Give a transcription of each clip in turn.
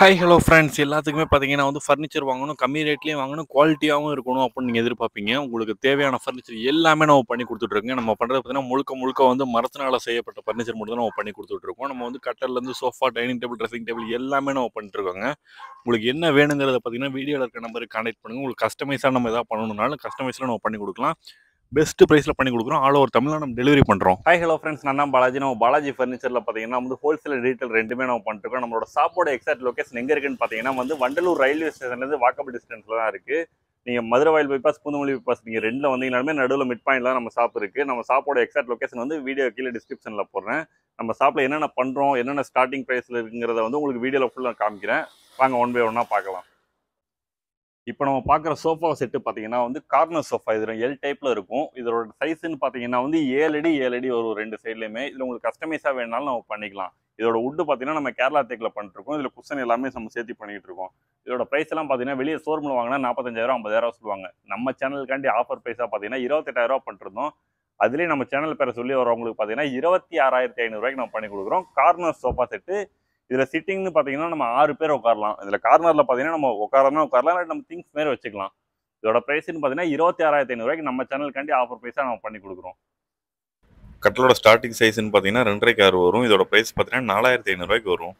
hi hello friends எல்லாத்துக்குமே பார்த்தீங்கன்னா வந்து ஃபர்னிச்சர் வாங்கணும் கம்மி ரேட்லேயும் வாங்கணும் குவாலிட்டியாகவும் இருக்கணும் அப்படின்னு நீங்கள் எதிர்பார்ப்பீங்க உங்களுக்கு தேவையான ஃபர்னிச்சர் எல்லாமே நம்ம பண்ணி கொடுத்துட்ருக்கோங்க நம்ம பண்ணுறது பார்த்தீங்கன்னா முழுக்க முழுக்க வந்து மரத்தினால் செய்யப்பட்ட ஃபர்னிச்சர் மட்டும் தான் நம்ம பண்ணி கொடுத்துட்ருக்கோம் நம்ம வந்து கட்டர்லேருந்து sofa dining table dressing table எல்லாமே நம்ம பண்ணிட்டுருக்கோங்க உங்களுக்கு என்ன வேணுங்கிறத பார்த்தீங்கன்னா வீடியோவில் இருக்க நம்பருக்கு கான்டாக்ட் பண்ணுங்கள் உங்களுக்கு கஸ்டமைஸாக நம்ம எதாவது பண்ணணுன்னாலும் கஸ்டமைஸில் நம்ம பண்ணி கொடுக்கலாம் பெஸ்ட் ப்ரைஸில் பண்ணி கொடுக்குறோம் ஆல் ஓவர் தமிழ்நாடு நம்ம டெலிவரி பண்ணுறோம் ஹாய் ஹலோ ஃப்ரெண்ட்ஸ் நான் தான் பாலாஜி நம்ம பாலாஜி ஃபர்னிச்சரில் பார்த்தீங்கன்னா வந்து ஹோல்சேல் ரீட்டைல் ரெண்டுமே நம்ம பண்ணிருக்கோம் நம்மளோட சாப்போட எக்ஸாக்ட் லொக்கேஷன் எங்கே இருக்குன்னு பார்த்தீங்கன்னா வந்து வண்டலூர் ரயில்வே ஸ்டேஷன்லேருந்து வாக்கபிள் டிஸ்டன்ஸில் தான் இருக்குது நீங்கள் மதுரை வயல் பைபாஸ் புதுமொழி பைபாஸ் நீங்கள் ரெண்டில் வந்தீங்கனாலுமே நடுவில் மிட் பாயிண்ட்லாம் நம்ம ஷாப் இருக்குது நம்ம சாப்போட எக்ஸாக்ட் லொக்கேஷன் வந்து வீடியோ கீழே டிஸ்கிரிப்ஷனில் போடுறேன் நம்ம ஷாப்பில் என்னென்ன பண்ணுறோம் என்னென்ன ஸ்டார்டிங் ப்ரைஸில் இருக்குங்கிறத வந்து உங்களுக்கு வீடியோவில் ஃபுல்லாக காமிக்கிறேன் வாங்க ஒன் பை ஒன்னாக பார்க்கலாம் இப்போ நம்ம பார்க்குற சோஃபா செட்டு பார்த்தீங்கன்னா வந்து கார்னர் சோஃபா இது எல் டைப்பில் இருக்கும் இதோட சைஸ்ன்னு பார்த்தீங்கன்னா வந்து ஏழு அடி ஏழு அடி ஒரு ரெண்டு சைட்லேயுமே இதில் உங்களுக்கு கஸ்டமைஸாக வேணாலும் நம்ம பண்ணிக்கலாம் இதோட உட்டு பார்த்தீங்கன்னா நம்ம கேரளா தேக்கில் பண்ணிட்டுருக்கோம் இதில் குஷன் எல்லாமே நம்ம சேர்த்து பண்ணிகிட்டு இருக்கோம் இதோட ப்ரைஸ் எல்லாம் பார்த்தீங்கன்னா வெளியே ஷோரூமில் வாங்கினா நாற்பத்தஞ்சாயிரம் ஐம்பதாயிரம் சொல்லுவாங்க நம்ம சேனலுக்காண்டி ஆஃபர் ப்ரைஸாக பார்த்தீங்கன்னா இருபத்தெட்டாயிரரூவா பண்ணிருந்தோம் அதுலேயே நம்ம சேனல் பேரை சொல்லி வரவங்களுக்கு பார்த்தீங்கன்னா இருபத்தி ஆறாயிரத்தி ஐநூறுரூவாய்க்கு நம்ம பண்ணி கொடுக்குறோம் கார்னர் சோஃபா செட்டு இதில் சிட்டிங்னு பார்த்தீங்கன்னா நம்ம ஆறு பேர் உட்காரலாம் இதில் கார்னரில் பார்த்தீங்கன்னா நம்ம உட்காரனா உட்காரலாம் இல்லை நம்ம திங்ஸ் மாரி வச்சுக்கலாம் இதோட ப்ரைஸ்ன்னு பார்த்தீங்கன்னா இருபத்தி ஆறாயிரத்தி ஐநூறுவாய்க்கு நம்ம சேனலுக்காண்டி ஆஃபர் ப்ரைஸாக நம்ம பண்ணி கொடுக்குறோம் கட்டலோட ஸ்டார்டிங் சைஸ்ன்னு பார்த்தீங்கன்னா ரெண்டரை கார் வரும் இதோட ப்ரைஸ் பார்த்தீங்கன்னா நாலாயிரத்தி ஐநூறுரூவாய்க்கு வரும்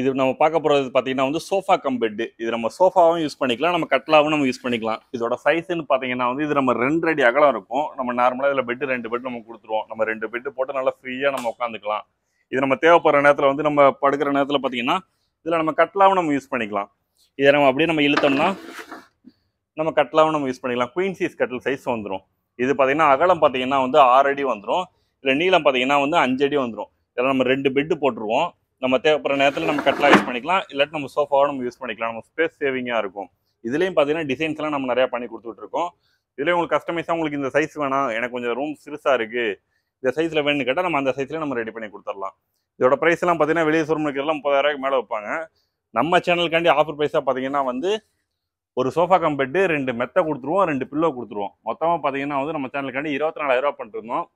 இது நம்ம பார்க்க போகிறது பார்த்தீங்கன்னா வந்து சோஃபா கம் பெட்டு இது நம்ம சோஃபாவும் யூஸ் பண்ணிக்கலாம் நம்ம கட்லாவும் நம்ம யூஸ் பண்ணிக்கலாம் இதோட சைஸ்ன்னு பார்த்தீங்கன்னா வந்து இது நம்ம ரெண்டு அடி அகலம் இருக்கும் நம்ம நார்மலாக இதில் பெட்டு ரெண்டு பெட் நம்ம கொடுத்துருவோம் நம்ம ரெண்டு பெட்டு போட்டு நல்லா ஃப்ரீயாக நம்ம உட்காந்துக்கலாம் இது நம்ம தேவைப்படுற நேரத்தில் வந்து நம்ம படுக்கிற நேரத்தில் பார்த்தீங்கன்னா இதில் நம்ம கட்லாவும் நம்ம யூஸ் பண்ணிக்கலாம் இதை நம்ம அப்படியே நம்ம இழுத்தோம்னா நம்ம கட்லாவும் நம்ம யூஸ் பண்ணிக்கலாம் குயின் சீஸ் கட்டில் சைஸ் வந்துடும் இது பார்த்தீங்கன்னா அகலம் பார்த்தீங்கன்னா வந்து ஆறு அடி வந்துடும் இதில் நீளம் பார்த்தீங்கன்னா வந்து அஞ்சு அடி வந்துடும் இதில் நம்ம ரெண்டு பெட்டு போட்டுருவோம் நம்ம தேவைப்படுற நேரத்தில் நம்ம கட்லாக யூஸ் பண்ணிக்கலாம் இல்லாட்டி நம்ம சோஃபாவோட நம்ம யூஸ் பண்ணிக்கலாம் நம்ம ஸ்பேஸ் சேவிங்காக இருக்கும் இதுலேயும் பார்த்தீங்கன்னா டிசைன்ஸ்லாம் நம்ம நிறையா பண்ணி கொடுத்துட்ருக்கோம் இதுலேயும் உங்களுக்கு கஸ்டமைஸாக உங்களுக்கு இந்த சைஸ் வேணாம் எனக்கு கொஞ்சம் ரூம் சிறுசாக இருக்குது இந்த சைஸில் வேணும்னு கேட்டால் நம்ம அந்த சைஸ்லேயே நம்ம ரெடி பண்ணி கொடுத்துடலாம் இதோட ப்ரைஸ்லாம் பார்த்தீங்கன்னா வெளியே எல்லாம் முப்பதாயிரரூவாய்க்கு மேலே வைப்பாங்க நம்ம சேனலுக்காண்டி ஆஃபர் ப்ரைஸாக பார்த்தீங்கன்னா வந்து ஒரு சோஃபா கம்பெட்டு ரெண்டு மெத்தை கொடுத்துருவோம் ரெண்டு பில்லோ கொடுத்துருவோம் மொத்தமாக பார்த்தீங்கன்னா வந்து நம்ம சேனலுக்காண்டி இருபத்தி ரூபா பண்ணிருந்தோம்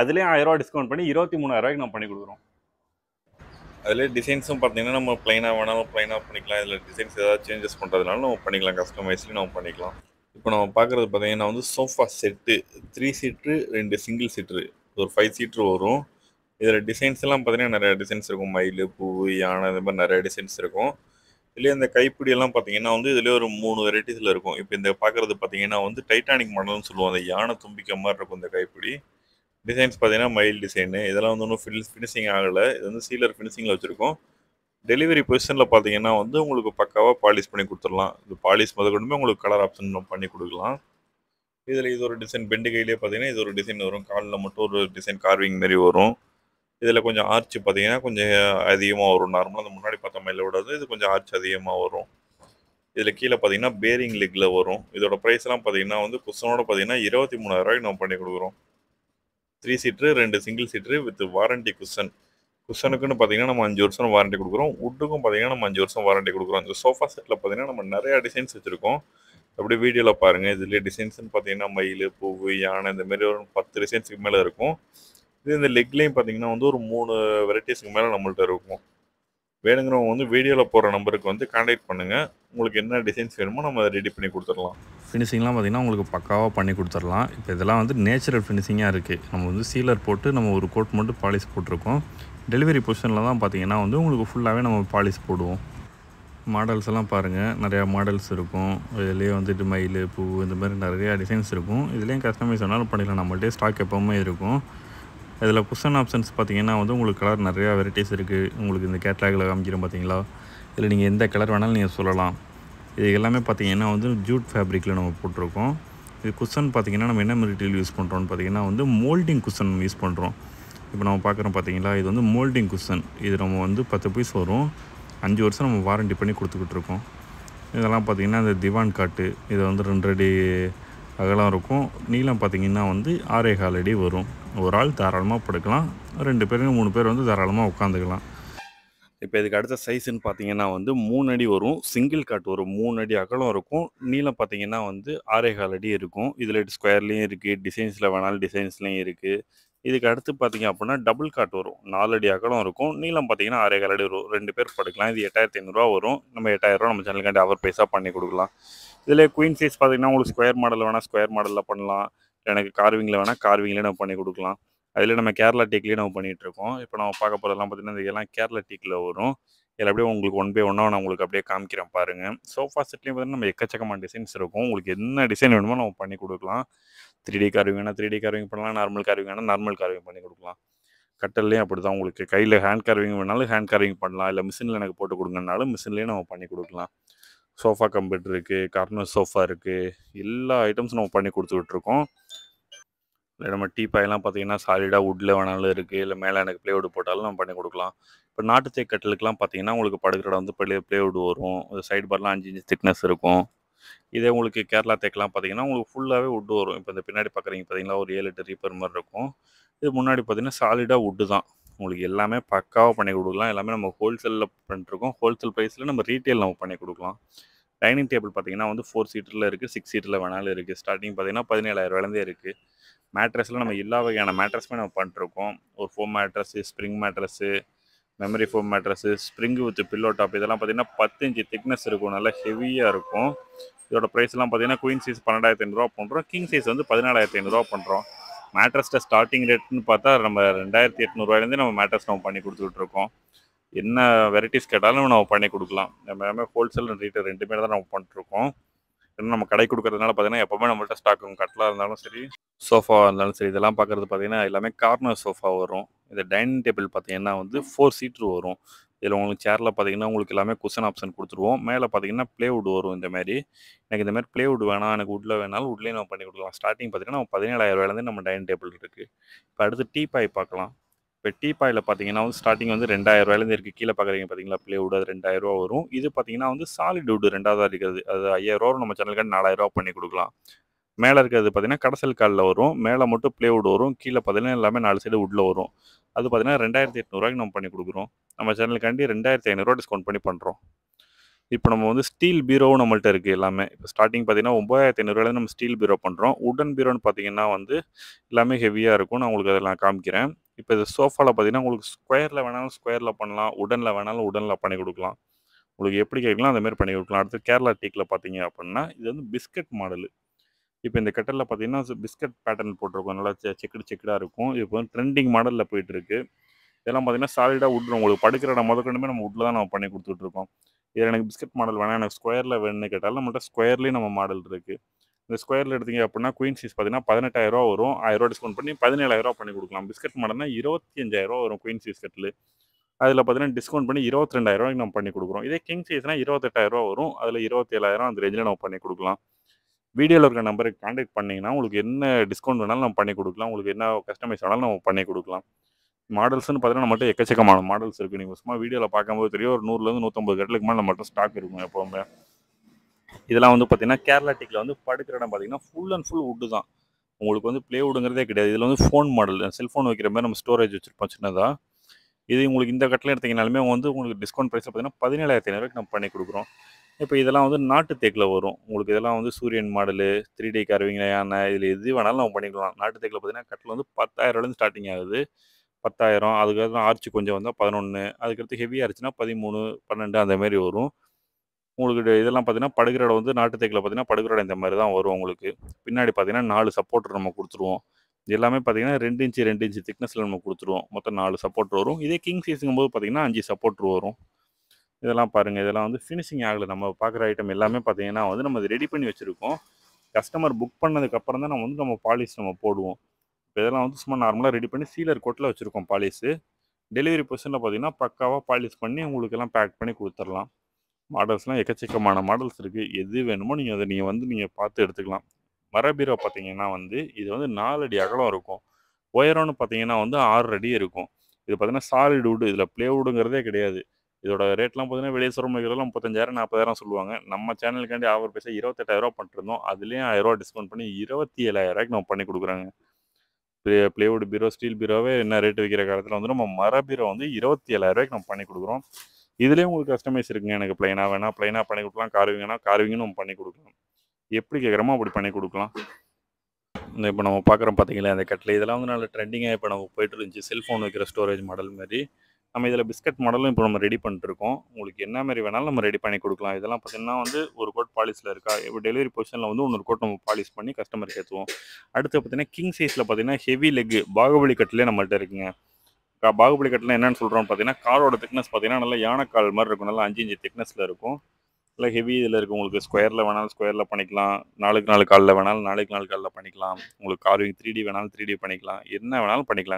அதுலேயும் ஆயிரரூவா டிஸ்கவுண்ட் பண்ணி இருபத்தி ரூபாய்க்கு நம்ம பண்ணி கொடுக்குறோம் அதில் டிசைன்ஸும் பார்த்தீங்கன்னா நம்ம ப்ளைனாக வேணாலும் ப்ளைனாக பண்ணிக்கலாம் இதில் டிசைன்ஸ் ஏதாவது சேஞ்சஸ் பண்ணுறதுனால நம்ம பண்ணிக்கலாம் கஸ்டமைஸ்லேயும் நம்ம பண்ணிக்கலாம் இப்போ நம்ம பார்க்குறது பார்த்தீங்கன்னா வந்து சோஃபா செட்டு த்ரீ சீட்ரு ரெண்டு சிங்கிள் சீட்ரு ஒரு ஃபைவ் சீட்ரு வரும் இதில் டிசைன்ஸ் எல்லாம் பார்த்தீங்கன்னா நிறைய டிசைன்ஸ் இருக்கும் மயில் பூ யானை இந்த மாதிரி நிறைய டிசைன்ஸ் இருக்கும் இதுலேயே இந்த கைப்பிடி எல்லாம் பார்த்தீங்கன்னா வந்து இதுலேயே ஒரு மூணு வெரைட்டிஸில் இருக்கும் இப்போ இந்த பார்க்குறது பார்த்தீங்கன்னா வந்து டைட்டானிக் மாடல்னு சொல்லுவோம் அந்த யானை தும்பிக்க மாதிரி இருக்கும் இந்த கைப்பிடி டிசைன்ஸ் பார்த்தீங்கன்னா மயில் டிசைனு இதெல்லாம் வந்து ஒன்றும் ஃபில் ஃபினிஷிங் ஆகலை இது வந்து சீலர் ஃபினிஷிங்கில் வச்சுருக்கோம் டெலிவரி பொசிஷனில் பார்த்தீங்கன்னா வந்து உங்களுக்கு பக்காவாக பாலிஷ் பண்ணி கொடுத்துடலாம் இது பாலிஷ் முதற்கொண்டுமே உங்களுக்கு கலர் ஆப்ஷன் பண்ணி கொடுக்கலாம் இதில் இது ஒரு டிசைன் பெண்டு கையிலே பார்த்தீங்கன்னா இது ஒரு டிசைன் வரும் காலில் மட்டும் ஒரு டிசைன் கார்விங் மாரி வரும் இதில் கொஞ்சம் ஆர்ச் பார்த்தீங்கன்னா கொஞ்சம் அதிகமாக வரும் நார்மலாக அந்த முன்னாடி பார்த்த மாதிரி விடாது இது கொஞ்சம் ஆர்ச் அதிகமாக வரும் இதில் கீழே பார்த்தீங்கன்னா பேரிங் லெக்கில் வரும் இதோட ப்ரைஸ்லாம் பார்த்தீங்கன்னா வந்து குஷனோட பார்த்தீங்கன்னா இருபத்தி மூணாயிரரூவாய்க்கு நம்ம பண்ணி கொடுக்குறோம் த்ரீ சீட்ரு ரெண்டு single seater with warranty cushion குஷனுக்குன்னு பார்த்தீங்கன்னா நம்ம அஞ்சு வருஷம் வாரண்டி கொடுக்குறோம் உட்டுக்கும் பார்த்தீங்கன்னா நம்ம அஞ்சு வருஷம் வாரண்டி கொடுக்குறோம் இந்த சோஃபா செட்டில் பார்த்தீங்கன்னா நம்ம நிறையா டிசைன்ஸ் வச்சுருக்கோம் அப்படியே வீடியோவில் பாருங்கள் இதுலேயே டிசைன்ஸ்னு பார்த்தீங்கன்னா மயில் பூவு யானை இந்த மாதிரி ஒரு பத்து டிசைன்ஸுக்கு மேலே இருக்கும் இது இந்த லெக்லேயும் பார்த்தீங்கன்னா வந்து ஒரு மூணு வெரைட்டிஸ்க்கு மேலே நம்மள்கிட்ட இருக்கும் வேணுங்கிறவங்க வந்து வீடியோவில் போகிற நம்பருக்கு வந்து காண்டாக்ட் பண்ணுங்கள் உங்களுக்கு என்ன டிசைன்ஸ் வேணுமோ நம்ம அதை ரெடி பண்ணி கொடுத்துடலாம் ஃபினிஷிங்லாம் பார்த்திங்கன்னா உங்களுக்கு பக்காவாக பண்ணி கொடுத்துடலாம் இப்போ இதெல்லாம் வந்து நேச்சுரல் ஃபினிஷிங்காக இருக்குது நம்ம வந்து சீலர் போட்டு நம்ம ஒரு கோட் மட்டும் பாலிஷ் போட்டிருக்கோம் டெலிவரி பொசிஷனில் தான் பார்த்திங்கன்னா வந்து உங்களுக்கு ஃபுல்லாகவே நம்ம பாலிஷ் போடுவோம் மாடல்ஸ் எல்லாம் பாருங்கள் நிறையா மாடல்ஸ் இருக்கும் இதுலேயே வந்துட்டு மயில் பூ இந்த மாதிரி நிறையா டிசைன்ஸ் இருக்கும் இதுலேயும் கஸ்டமைஸ் வேணாலும் பண்ணிக்கலாம் நம்மள்டே ஸ்டாக் எப்போவுமே இருக்கும் இதில் புஷன் ஆப்ஷன்ஸ் பார்த்திங்கன்னா வந்து உங்களுக்கு கலர் நிறையா வெரைட்டிஸ் இருக்குது உங்களுக்கு இந்த கேட்லாகில் காமிக்கிறோம் பார்த்தீங்களா இதில் நீங்கள் எந்த கலர் வேணாலும் நீங்கள் சொல்லலாம் இது எல்லாமே பார்த்திங்கன்னா வந்து ஜூட் ஃபேப்ரிக்கில் நம்ம போட்டிருக்கோம் இது குஷன் பார்த்திங்கன்னா நம்ம என்ன மெட்டீரியல் யூஸ் பண்ணுறோம்னு பார்த்திங்கன்னா வந்து மோல்டிங் குஷன் யூஸ் பண்ணுறோம் இப்போ நம்ம பார்க்குறோம் பார்த்திங்களா இது வந்து மோல்டிங் குஷன் இது நம்ம வந்து பத்து பீஸ் வரும் அஞ்சு வருஷம் நம்ம வாரண்டி பண்ணி கொடுத்துக்கிட்டு இருக்கோம் இதெல்லாம் பார்த்திங்கன்னா இந்த திவான் காட்டு இது வந்து ரெண்டு அடி அகலம் இருக்கும் நீளம் பார்த்திங்கன்னா வந்து ஆறே கால் அடி வரும் ஒரு ஆள் தாராளமாக படுக்கலாம் ரெண்டு பேரும் மூணு பேர் வந்து தாராளமாக உட்காந்துக்கலாம் இப்போ இதுக்கு அடுத்த சைஸ்ன்னு பார்த்தீங்கன்னா வந்து மூணு அடி வரும் சிங்கிள் கட் ஒரு மூணு அடி அகலம் இருக்கும் நீளம் பார்த்தீங்கன்னா வந்து ஆறேகால் அடி இருக்கும் இதில் ஸ்கொயர்லேயும் இருக்குது டிசைன்ஸில் வேணாலும் டிசைன்ஸ்லேயும் இருக்குது இதுக்கு அடுத்து பார்த்தீங்க அப்படின்னா டபுள் காட் வரும் நாலு அடி அகலம் இருக்கும் நீளம் பார்த்தீங்கன்னா ஆறேகால் அடி வரும் ரெண்டு பேர் படுக்கலாம் இது எட்டாயிரத்தி ஐநூறுரூவா வரும் நம்ம எட்டாயிரரூவா நம்ம சேனலுக்காண்டி அவர் பைசா பண்ணி கொடுக்கலாம் இதில் குயின் சைஸ் பார்த்தீங்கன்னா உங்களுக்கு ஸ்கொயர் மாடல் வேணால் ஸ்கொயர் மாடலில் பண்ணலாம் எனக்கு கார்விங்கில் வேணால் கார்விங்லேயே நம்ம பண்ணி கொடுக்கலாம் அதில் நம்ம கேரளா டீக்லேயே நம்ம பண்ணிகிட்ருக்கோம் இப்போ நம்ம பார்க்க போகிறதெல்லாம் பார்த்தீங்கன்னா இந்த எல்லாம் கேரளா டீக்கில் வரும் இதில் அப்படியே உங்களுக்கு ஒன் பை ஒன்னாக நான் உங்களுக்கு அப்படியே காமிக்கிறேன் பாருங்கள் சோஃபா செட்லேயும் பார்த்தீங்கன்னா நம்ம எக்கச்சக்கமான டிசைன்ஸ் இருக்கும் உங்களுக்கு என்ன டிசைன் வேணுமோ நம்ம பண்ணி கொடுக்கலாம் த்ரீ டி கார்விங் வேணால் த்ரீ டி கார்விங் பண்ணலாம் நார்மல் கார்விங் வேணால் நார்மல் கார்விங் பண்ணி கொடுக்கலாம் கட்டல்லையும் அப்படி தான் உங்களுக்கு கையில் ஹேண்ட் கார்விங் வேணாலும் ஹேண்ட் கார்விங் பண்ணலாம் இல்லை மிஷினில் எனக்கு போட்டு கொடுங்கனாலும் மிஷின்லேயே நம்ம பண்ணி கொடுக்கலாம் சோஃபா கம்ப்யூட்டர் இருக்குது கார்னர் சோஃபா இருக்குது எல்லா ஐட்டம்ஸும் நம்ம பண்ணி கொடுத்துக்கிட்ருக்கோம் இல்லை நம்ம டீ பாயெல்லாம் பார்த்தீங்கன்னா சாலிடாக வுட்டில் வேணாலும் இருக்குது இல்லை மேலே எனக்கு ப்ளேவுட் போட்டாலும் நம்ம பண்ணி கொடுக்கலாம் இப்போ நாட்டு தேக்கு கட்டலுக்குலாம் பார்த்தீங்கன்னா உங்களுக்கு படுக்கிற இடம் வந்து ப்ளே ப்ளேவுட் வரும் சைடு பார்லாம் அஞ்சு இன்ச்சு திக்னஸ் இருக்கும் இதே உங்களுக்கு கேரளா தேக்கெலாம் பார்த்தீங்கன்னா உங்களுக்கு ஃபுல்லாகவே வுட்டு வரும் இப்போ இந்த பின்னாடி பார்க்குறீங்க பார்த்தீங்களா ஒரு ஏழு எட்டு ரீப்பர் மாதிரி இருக்கும் இது முன்னாடி பார்த்தீங்கன்னா சாலிடாக வுட்டு தான் உங்களுக்கு எல்லாமே பக்காவாக பண்ணி கொடுக்கலாம் எல்லாமே நம்ம ஹோல்சேலில் பண்ணிட்டுருக்கோம் ஹோல்சேல் ப்ரைஸில் நம்ம ரீட்டெயில் நம்ம பண்ணி கொடுக்கலாம் டைனிங் டேபிள் பார்த்தீங்கன்னா வந்து ஃபோர் சீட்டரில் இருக்குது சிக்ஸ் சீட்டரில் வேணாலும் இருக்குது ஸ்டார்டிங் பார்த்தீங்கன்னா பதினேழாயிரூவாலேருந்தே இருக்குது மேட்ரஸில் நம்ம எல்லா வகையான மேட்ரஸுமே நம்ம பண்ணிட்டுருக்கோம் ஒரு foam mattress spring mattress memory foam mattress spring with pillow top இதெல்லாம் பார்த்தீங்கன்னா பத்து இன்ச்சு திக்னஸ் இருக்கும் நல்லா ஹெவியாக இருக்கும் இதோட ப்ரைஸ்லாம் பார்த்தீங்கன்னா குயின் சைஸ் பன்னெண்டாயிரத்து ஐநூறுரூவா பண்ணுறோம் கிங் சைஸ் வந்து பதினாலாயிரத்து ஐநூறுரூவா பண்ணுறோம் மேட்ரஸ்ட்டை ஸ்டார்டிங் ரேட்னு பார்த்தா நம்ம ரெண்டாயிரத்தி எட்நூறுவாயிலேருந்து நம்ம மேட்ரஸ் நம்ம பண்ணி கொடுத்துக்கிட்டு இருக்கோம் என்ன வெரைட்டிஸ் கேட்டாலும் நம்ம பண்ணி கொடுக்கலாம் நம்ம எல்லாமே ஹோல்சேல் ரீட்டர் ரெண்டுமே தான் நம்ம பண்ணிட்டுருக்கோம் ஏன்னா நம்ம கடை கொடுக்கறதுனால பார்த்தீங்கன்னா எப்போவுமே நம்மள்ட்ட ஸ்டாக் கட்டலாக இருந்தாலும் சரி சோஃபா இருந்தாலும் சரி இதெல்லாம் பார்க்குறது பார்த்தீங்கன்னா எல்லாமே கார்னர் சோஃபா வரும் இந்த டைனிங் டேபிள் பார்த்தீங்கன்னா வந்து ஃபோர் சீட்ரு வரும் இதில் உங்களுக்கு சேரில் பார்த்தீங்கன்னா உங்களுக்கு எல்லாமே கொஷன் ஆப்ஷன் கொடுத்துருவோம் மேலே பார்த்தீங்கன்னா பிளேவுட் வரும் இந்த மாதிரி எனக்கு இந்த மாதிரி பிளேவுட் வேணாம் எனக்கு உட்ல வேணாலும் உட்லேயே நம்ம பண்ணி கொடுக்கலாம் ஸ்டார்டிங் பார்த்தீங்கன்னா நம்ம பதினேழாயிரம் ரூபாயிலேருந்து நம்ம டைனிங் டேபிள் இருக்குது இப்போ அடுத்து டீ பாய் பார்க்கலாம் இப்போ டீ பாயில் பார்த்தீங்கன்னா வந்து ஸ்டார்டிங் வந்து ரெண்டாயிரம் ரூபாயிலேருந்து இருக்குது கீழே பார்க்குறீங்க பார்த்தீங்களா பிளேவுட் அது ரெண்டாயிரரூவா வரும் இது பார்த்தீங்கன்னா வந்து சாலிட் வுட் ரெண்டாவது இருக்கிறது அது ஐயாயிரரூவா நம்ம சேனலுக்கு நாலாயிரரூவா பண்ணி கொடுக்கலாம் மேலே இருக்கிறது பார்த்தீங்கன்னா கடைசல் காலில் வரும் மேலே மட்டும் ப்ளேவுட் வரும் கீழே பார்த்தீங்கன்னா எல்லாமே நாலு சைடு உட்டில் வரும் அது பார்த்தீங்கன்னா ரெண்டாயிரத்தி எட்நூறுவாய்க்கு நம்ம பண்ணி கொடுக்குறோம் நம்ம சேனலுக்காண்டி ரெண்டாயிரத்தி ஐநூறுரூவா டிஸ்கவுண்ட் பண்ணி பண்ணுறோம் இப்போ நம்ம வந்து ஸ்டீல் பீரோவும் நம்மள்ட்ட இருக்குது எல்லாமே இப்போ ஸ்டார்டிங் பார்த்தீங்கன்னா ஒம்பதாயிரத்தி ஐநூறுவாயிலேருந்து நம்ம ஸ்டீல் பீரோ பண்ணுறோம் உடன் பீரோன்னு பார்த்தீங்கன்னா வந்து எல்லாமே ஹெவியாக இருக்கும் நான் உங்களுக்கு அதில் நான் காமிக்கிறேன் இப்போ இது சோஃபாவில் பார்த்தீங்கன்னா உங்களுக்கு ஸ்கொயரில் வேணாலும் ஸ்கொயரில் பண்ணலாம் உடனில் வேணாலும் உடனில் பண்ணி கொடுக்கலாம் உங்களுக்கு எப்படி கேட்கலாம் அந்தமாரி பண்ணி கொடுக்கலாம் அடுத்து கேரளா டீக்கில் பார்த்தீங்க அப்படின்னா இது வந்து பிஸ்கட் மாடலு இப்போ இந்த கட்டரில் பார்த்தீங்கன்னா பிஸ்கட் பேட்டர்ன் போட்டிருக்கோம் நல்லா செக்கடு செக்கடாக இருக்கும் இப்போ வந்து ட்ரெண்டிங் மாடலில் போயிட்டுருக்கு இதெல்லாம் பார்த்தீங்கன்னா சாலிடாக வுட் உங்களுக்கு படுக்கிற இடம் முதற்கொண்டுமே நம்ம உட்டில் தான் நம்ம பண்ணி கொடுத்துட்ருக்கோம் இதில் எனக்கு பிஸ்கட் மாடல் வேணாம் எனக்கு ஸ்கொயரில் வேணும்னு கேட்டாலும் நம்மள்ட்ட ஸ்கொயர்லேயும் நம்ம மாடல் இருக்குது இந்த ஸ்கொயரில் எடுத்தீங்க அப்படின்னா குயின் சீஸ் பார்த்தீங்கன்னா பதினெட்டாயிரரூவா வரும் ஆயிரரூவா டிஸ்கவுண்ட் பண்ணி பதினேழாயிரரூவா பண்ணி கொடுக்கலாம் பிஸ்கட் மாடல்னா இருபத்தி அஞ்சாயிரரூவா வரும் குயின் சீஸ் கட்டில் அதில் பார்த்தீங்கன்னா டிஸ்கவுண்ட் பண்ணி இருபத்தி ரெண்டாயிரரூவாய்க்கு நம்ம பண்ணி கொடுக்குறோம் இதே கிங் சீஸ்னால் இருபத்தெட்டாயிரரூவா வரும் அதில் இருபத்தேழாயிரம் அந்த ரேஞ்சில் நம்ம பண்ணி கொடுக்கலாம் வீடியோவில் இருக்கிற நம்பருக்கு காண்டாக்ட் பண்ணிங்கன்னா உங்களுக்கு என்ன டிஸ்கவுண்ட் வேணாலும் நம்ம பண்ணி கொடுக்கலாம் உங்களுக்கு என்ன கஸ்டமைஸ் வேணாலும் நம்ம பண்ணி கொடுக்கலாம் மாடல்ஸ்னு பார்த்தீங்கன்னா நம்மகிட்ட எக்கச்சக்கமான மாடல்ஸ் இருக்குது நீங்கள் சும்மா வீடியோவில் பார்க்கும்போது தெரியும் ஒரு நூறுலேருந்து நூற்றம்பது கட்டலுக்கு மேலே நம்மகிட்ட ஸ்டாக் இருக்கும் எப்போவுமே இதெல்லாம் வந்து பார்த்திங்கன்னா கேரளா டிக்கில் வந்து படுக்கிற இடம் பார்த்தீங்கன்னா ஃபுல் அண்ட் ஃபுல் வுட்டு தான் உங்களுக்கு வந்து ப்ளேவுடுங்கிறதே கிடையாது இதில் வந்து ஃபோன் மாடல் செல்ஃபோன் வைக்கிற மாதிரி நம்ம ஸ்டோரேஜ் வச்சுருப்போம் சின்னதாக இது உங்களுக்கு இந்த கட்டில் எடுத்திங்கனாலுமே வந்து உங்களுக்கு டிஸ்கவுண்ட் ப்ரைஸில் பார்த்தீங்கன்னா பதினேழாயிரத்தி ஐநூறுக்கு நம்ம பண்ணி கொடுக்குறோம் இப்போ இதெல்லாம் வந்து நாட்டு தேக்கில் வரும் உங்களுக்கு இதெல்லாம் வந்து சூரியன் மாடலு த்ரீ டே கருவிங்கள யானை இதில் எது வேணாலும் நம்ம பண்ணிக்கலாம் நாட்டு தேக்கில் பார்த்தீங்கன்னா கட்டில் வந்து பத்தாயிரம்லேருந்து ஸ்டார்டிங் ஆகுது பத்தாயிரம் அதுக்கப்புறம் ஆர்ச்சி கொஞ்சம் வந்தால் பதினொன்று அதுக்கடுத்து ஹெவியாக இருந்துச்சுன்னா பதிமூணு பன்னெண்டு அந்த மாதிரி வரும் உங்களுக்கு இதெல்லாம் பார்த்தீங்கன்னா படுகிற வந்து நாட்டு தேக்கில் பார்த்தீங்கன்னா படுகிற இந்த மாதிரி தான் வரும் உங்களுக்கு பின்னாடி பார்த்தீங்கன்னா நாலு சப்போர்ட்டர் நம்ம கொடுத்துருவோம் இது எல்லாமே பார்த்தீங்கன்னா ரெண்டு இன்ச்சு ரெண்டு இன்ச்சு திக்னஸில் நம்ம கொடுத்துருவோம் மொத்தம் நாலு சப்போர்ட் வரும் இதே கிங் சைஸுங்கும் போது பார்த்தீங்கன்னா அஞ்சு சப்போர்ட் வரும் இதெல்லாம் பாருங்கள் இதெல்லாம் வந்து ஃபினிஷிங் ஆகலை நம்ம பார்க்குற ஐட்டம் எல்லாமே பார்த்தீங்கன்னா வந்து நம்ம ரெடி பண்ணி வச்சுருக்கோம் கஸ்டமர் புக் பண்ணதுக்கப்புறம் தான் நம்ம வந்து நம்ம பாலிஸ் நம்ம போடுவோம் இப்போ இதெல்லாம் வந்து சும்மா நார்மலாக ரெடி பண்ணி சீலர் கோட்டில் வச்சுருக்கோம் பாலிஸு டெலிவரி பொசிஷனில் பார்த்தீங்கன்னா பக்காவாக பாலிஸ் பண்ணி உங்களுக்கு எல்லாம் பேக் பண்ணி கொடுத்துடலாம் மாடல்ஸ்லாம் எக்கச்சக்கமான மாடல்ஸ் இருக்குது எது வேணுமோ நீங்கள் அதை நீங்கள் வந்து நீங்கள் பார்த்து எடுத்துக்கலாம் மரபீரோ பார்த்தீங்கன்னா வந்து இது வந்து நாலடி அகலம் இருக்கும் உயரம்னு பார்த்தீங்கன்னா வந்து ஆறு அடி இருக்கும் இது பார்த்தீங்கன்னா சாலிட் வுட் இதில் பிளேவுடுங்கிறதே கிடையாது இதோட ரேட்லாம் பார்த்தீங்கன்னா வெளியே சொல்கிற முப்பத்தஞ்சாயிரம் நாற்பதாயிரம் சொல்லுவாங்க நம்ம சேனலுக்காண்டி ஆவர் பேச இருபத்தெட்டாயிரரூவா பண்ணிருந்தோம் அதுலேயும் ஆயிரரூவா டிஸ்கவுண்ட் பண்ணி இருபத்தி ஏழாயிரரூவாய்க்கு நம்ம பண்ணி கொடுக்குறாங்க பிளேவுட் பீரோ ஸ்டீல் பீரோவே என்ன ரேட்டு விற்கிற காலத்தில் வந்து நம்ம மர பீரோ வந்து இருபத்தி ஏழாயிரரூவாய்க்கு நம்ம பண்ணி கொடுக்குறோம் இதுலேயும் உங்களுக்கு கஸ்டமைஸ் இருக்குங்க எனக்கு பிளைனாக வேணால் பிளைனாக பண்ணி கொடுக்கலாம் கார்விங்கன்னா கார்விங்கன்னு நம்ம பண்ணி கொடுக்கலாம் எப்படி கேட்குறமோ அப்படி பண்ணி கொடுக்கலாம் இந்த இப்போ நம்ம பார்க்குறோம் பார்த்தீங்களா அந்த கட்டில் இதெல்லாம் வந்து நல்ல ட்ரெண்டிங்காக இப்போ நம்ம போயிட்டு இருந்துச்சு செல்ஃபோன் வைக்கிற ஸ்டோரேஜ் மாடல் மாதிரி நம்ம இதில் பிஸ்கட் மாடலும் இப்போ நம்ம ரெடி பண்ணிட்டுருக்கோம் உங்களுக்கு என்ன மாதிரி வேணாலும் நம்ம ரெடி பண்ணி கொடுக்கலாம் இதெல்லாம் பார்த்திங்கன்னா வந்து ஒரு கோட் பாலிஸில் இருக்கா இப்போ டெலிவரி பொசிஷனில் வந்து ஒன்று கோட் நம்ம பாலிஸ் பண்ணி கஸ்டமருக்கு ஏற்றுவோம் அடுத்து பார்த்திங்கன்னா கிங் சைஸில் பார்த்திங்கன்னா ஹெவி லெக் பாகுபலி கட்டிலே நம்மள்கிட்ட இருக்குங்க பாகுபலி கட்டில் என்னென்னு சொல்கிறோம்னு பார்த்தீங்கன்னா காலோட திக்னஸ் பார்த்தீங்கன்னா நல்லா யானைக்கால் மாதிரி இருக்கும் நல்லா அஞ்சு இன்ச்சு திக்னஸில் இருக்கும் இல்லை ஹெவி இதில் இருக்குது உங்களுக்கு ஸ்கொயரில் வேணாலும் ஸ்கொயரில் பண்ணிக்கலாம் நாளுக்கு நாலு காலில் வேணாலும் நாளைக்கு நாலு காலில் பண்ணிக்கலாம் உங்களுக்கு கார்விங் த்ரீ டி வேணாலும் த்ரீ டி பண்ணிக்கலாம் என்ன வேணாலும் பண்ணிக்கலாம்